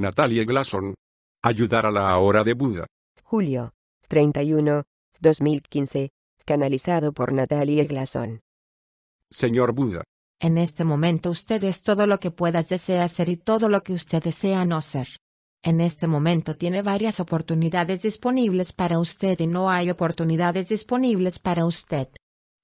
Natalia Glason. Ayudar a la hora de Buda. Julio. 31. 2015. Canalizado por Natalie Glason. Señor Buda. En este momento usted es todo lo que puedas desear ser y todo lo que usted desea no ser. En este momento tiene varias oportunidades disponibles para usted y no hay oportunidades disponibles para usted.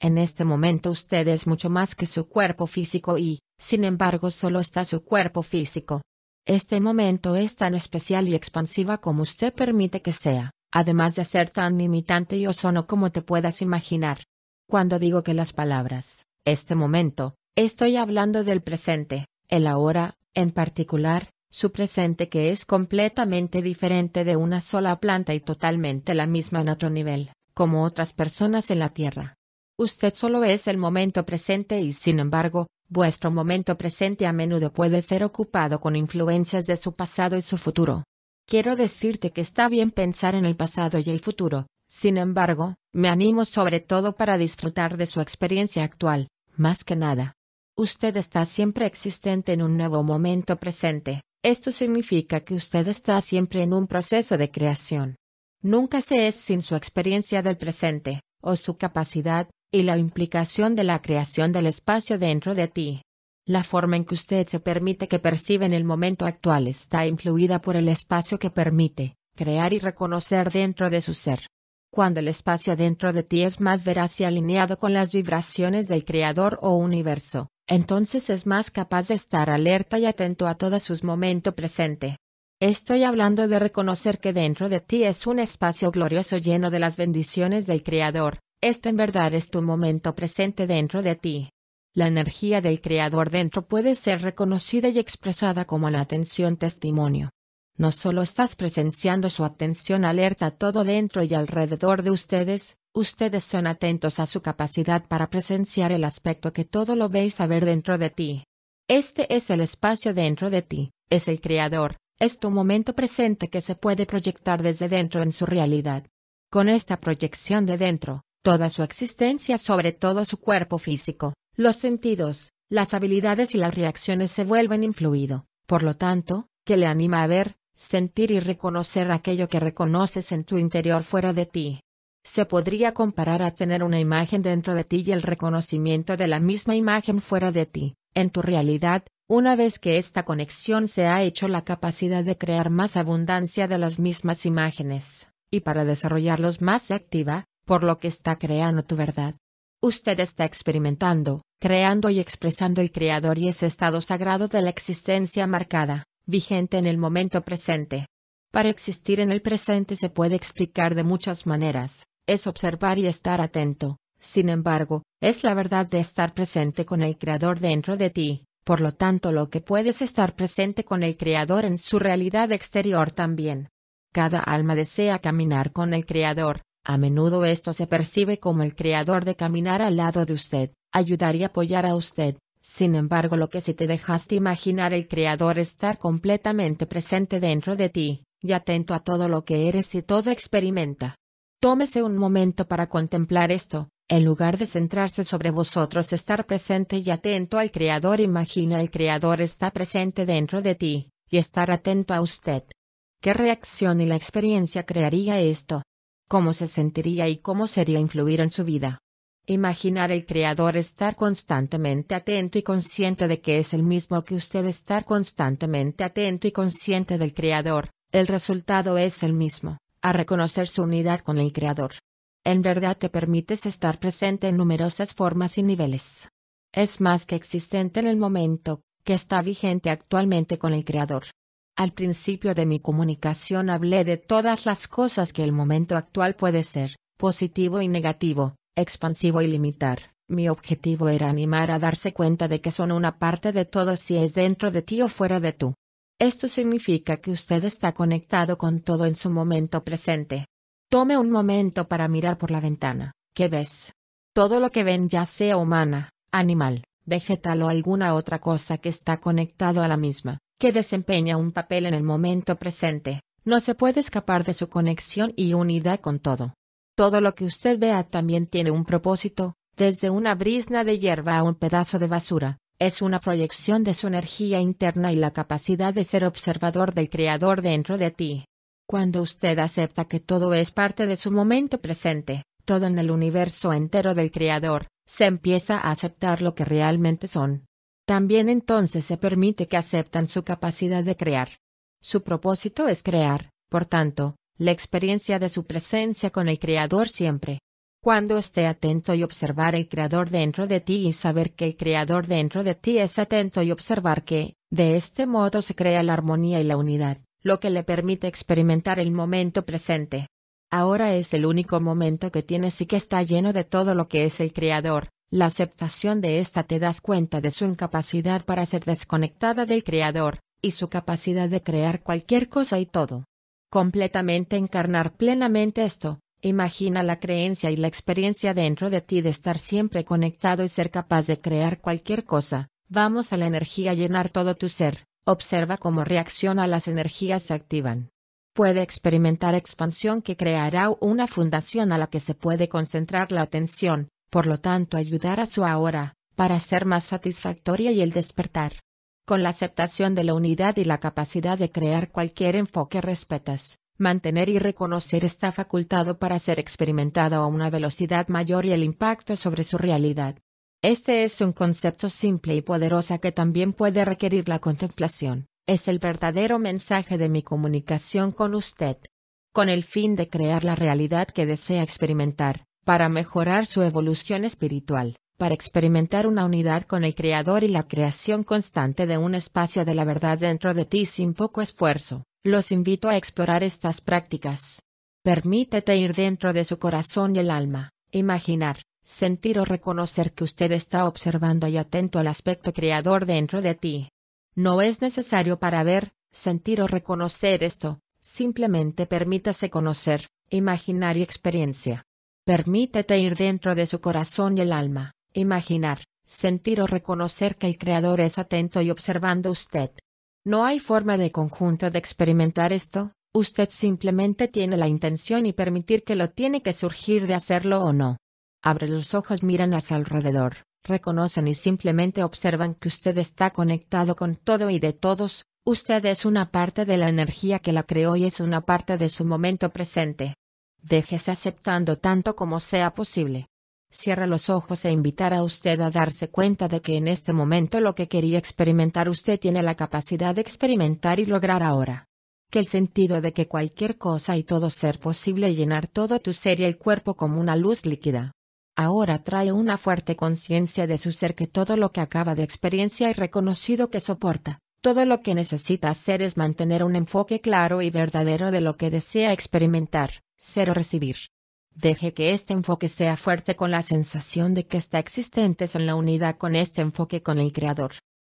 En este momento usted es mucho más que su cuerpo físico y, sin embargo, solo está su cuerpo físico. Este momento es tan especial y expansiva como usted permite que sea, además de ser tan limitante y ozono como te puedas imaginar. Cuando digo que las palabras, este momento, estoy hablando del presente, el ahora, en particular, su presente que es completamente diferente de una sola planta y totalmente la misma en otro nivel, como otras personas en la Tierra. Usted solo es el momento presente y sin embargo, Vuestro momento presente a menudo puede ser ocupado con influencias de su pasado y su futuro. Quiero decirte que está bien pensar en el pasado y el futuro, sin embargo, me animo sobre todo para disfrutar de su experiencia actual, más que nada. Usted está siempre existente en un nuevo momento presente, esto significa que usted está siempre en un proceso de creación. Nunca se es sin su experiencia del presente, o su capacidad, y la implicación de la creación del espacio dentro de ti. La forma en que usted se permite que percibe en el momento actual está influida por el espacio que permite crear y reconocer dentro de su ser. Cuando el espacio dentro de ti es más veraz y alineado con las vibraciones del Creador o universo, entonces es más capaz de estar alerta y atento a todos sus momentos presente. Estoy hablando de reconocer que dentro de ti es un espacio glorioso lleno de las bendiciones del Creador, esto en verdad es tu momento presente dentro de ti. La energía del Creador dentro puede ser reconocida y expresada como la atención testimonio. No solo estás presenciando su atención alerta todo dentro y alrededor de ustedes, ustedes son atentos a su capacidad para presenciar el aspecto que todo lo veis a ver dentro de ti. Este es el espacio dentro de ti, es el Creador, es tu momento presente que se puede proyectar desde dentro en su realidad. Con esta proyección de dentro, toda su existencia sobre todo su cuerpo físico, los sentidos, las habilidades y las reacciones se vuelven influido, por lo tanto, que le anima a ver, sentir y reconocer aquello que reconoces en tu interior fuera de ti. Se podría comparar a tener una imagen dentro de ti y el reconocimiento de la misma imagen fuera de ti, en tu realidad, una vez que esta conexión se ha hecho la capacidad de crear más abundancia de las mismas imágenes, y para desarrollarlos más se activa, por lo que está creando tu verdad. Usted está experimentando, creando y expresando el Creador y ese estado sagrado de la existencia marcada, vigente en el momento presente. Para existir en el presente se puede explicar de muchas maneras, es observar y estar atento, sin embargo, es la verdad de estar presente con el Creador dentro de ti, por lo tanto lo que puedes estar presente con el Creador en su realidad exterior también. Cada alma desea caminar con el Creador, a menudo esto se percibe como el creador de caminar al lado de usted, ayudar y apoyar a usted. Sin embargo, lo que si te dejaste imaginar el creador estar completamente presente dentro de ti, y atento a todo lo que eres y todo experimenta. Tómese un momento para contemplar esto, en lugar de centrarse sobre vosotros, estar presente y atento al creador. Imagina el creador está presente dentro de ti, y estar atento a usted. ¿Qué reacción y la experiencia crearía esto? cómo se sentiría y cómo sería influir en su vida. Imaginar el creador estar constantemente atento y consciente de que es el mismo que usted estar constantemente atento y consciente del creador, el resultado es el mismo, a reconocer su unidad con el creador. En verdad te permites estar presente en numerosas formas y niveles. Es más que existente en el momento, que está vigente actualmente con el creador. Al principio de mi comunicación hablé de todas las cosas que el momento actual puede ser, positivo y negativo, expansivo y limitar. Mi objetivo era animar a darse cuenta de que son una parte de todo si es dentro de ti o fuera de tú. Esto significa que usted está conectado con todo en su momento presente. Tome un momento para mirar por la ventana. ¿Qué ves? Todo lo que ven ya sea humana, animal, vegetal o alguna otra cosa que está conectado a la misma, que desempeña un papel en el momento presente, no se puede escapar de su conexión y unidad con todo. Todo lo que usted vea también tiene un propósito, desde una brisna de hierba a un pedazo de basura, es una proyección de su energía interna y la capacidad de ser observador del Creador dentro de ti. Cuando usted acepta que todo es parte de su momento presente, todo en el universo entero del Creador, se empieza a aceptar lo que realmente son. También entonces se permite que aceptan su capacidad de crear. Su propósito es crear, por tanto, la experiencia de su presencia con el Creador siempre. Cuando esté atento y observar el Creador dentro de ti y saber que el Creador dentro de ti es atento y observar que, de este modo se crea la armonía y la unidad, lo que le permite experimentar el momento presente. Ahora es el único momento que tienes y que está lleno de todo lo que es el Creador, la aceptación de esta te das cuenta de su incapacidad para ser desconectada del Creador, y su capacidad de crear cualquier cosa y todo. Completamente encarnar plenamente esto, imagina la creencia y la experiencia dentro de ti de estar siempre conectado y ser capaz de crear cualquier cosa. Vamos a la energía llenar todo tu ser, observa cómo reacciona las energías se activan puede experimentar expansión que creará una fundación a la que se puede concentrar la atención, por lo tanto ayudar a su ahora, para ser más satisfactoria y el despertar. Con la aceptación de la unidad y la capacidad de crear cualquier enfoque respetas, mantener y reconocer está facultado para ser experimentado a una velocidad mayor y el impacto sobre su realidad. Este es un concepto simple y poderosa que también puede requerir la contemplación. Es el verdadero mensaje de mi comunicación con usted. Con el fin de crear la realidad que desea experimentar, para mejorar su evolución espiritual, para experimentar una unidad con el Creador y la creación constante de un espacio de la verdad dentro de ti sin poco esfuerzo, los invito a explorar estas prácticas. Permítete ir dentro de su corazón y el alma, imaginar, sentir o reconocer que usted está observando y atento al aspecto creador dentro de ti. No es necesario para ver, sentir o reconocer esto, simplemente permítase conocer, imaginar y experiencia. Permítete ir dentro de su corazón y el alma, imaginar, sentir o reconocer que el Creador es atento y observando usted. No hay forma de conjunto de experimentar esto, usted simplemente tiene la intención y permitir que lo tiene que surgir de hacerlo o no. Abre los ojos, miran hacia alrededor, reconocen y simplemente observan que usted está conectado con todo y de todos, usted es una parte de la energía que la creó y es una parte de su momento presente déjese aceptando tanto como sea posible. Cierra los ojos e invitar a usted a darse cuenta de que en este momento lo que quería experimentar usted tiene la capacidad de experimentar y lograr ahora. Que el sentido de que cualquier cosa y todo ser posible llenar todo tu ser y el cuerpo como una luz líquida. Ahora trae una fuerte conciencia de su ser que todo lo que acaba de experiencia y reconocido que soporta, todo lo que necesita hacer es mantener un enfoque claro y verdadero de lo que desea experimentar Cero recibir. Deje que este enfoque sea fuerte con la sensación de que está existentes en la unidad con este enfoque con el Creador.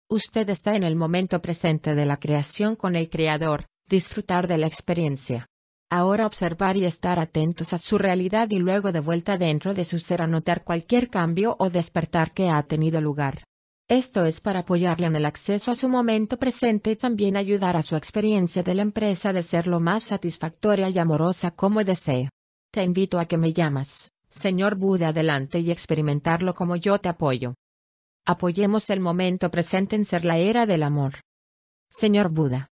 Usted está en el momento presente de la creación con el Creador, disfrutar de la experiencia. Ahora observar y estar atentos a su realidad y luego de vuelta dentro de su ser anotar cualquier cambio o despertar que ha tenido lugar. Esto es para apoyarle en el acceso a su momento presente y también ayudar a su experiencia de la empresa de ser lo más satisfactoria y amorosa como desee. Te invito a que me llamas, señor Buda, adelante y experimentarlo como yo te apoyo. Apoyemos el momento presente en ser la era del amor. Señor Buda.